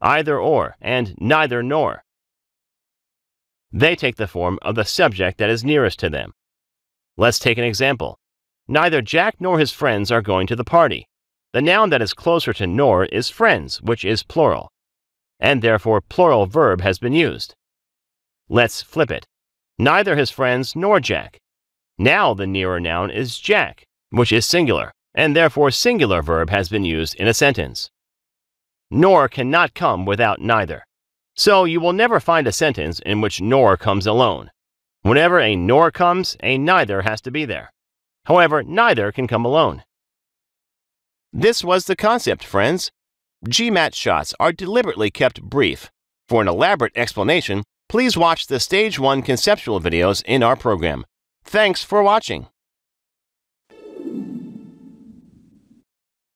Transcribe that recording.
either or, and neither nor. They take the form of the subject that is nearest to them. Let's take an example. Neither Jack nor his friends are going to the party. The noun that is closer to nor is friends, which is plural, and therefore plural verb has been used. Let's flip it. Neither his friends nor Jack. Now the nearer noun is Jack, which is singular, and therefore singular verb has been used in a sentence nor cannot come without neither. So you will never find a sentence in which nor comes alone. Whenever a nor comes, a neither has to be there. However, neither can come alone. This was the concept, friends. GMAT shots are deliberately kept brief. For an elaborate explanation, please watch the Stage 1 conceptual videos in our program. Thanks for watching.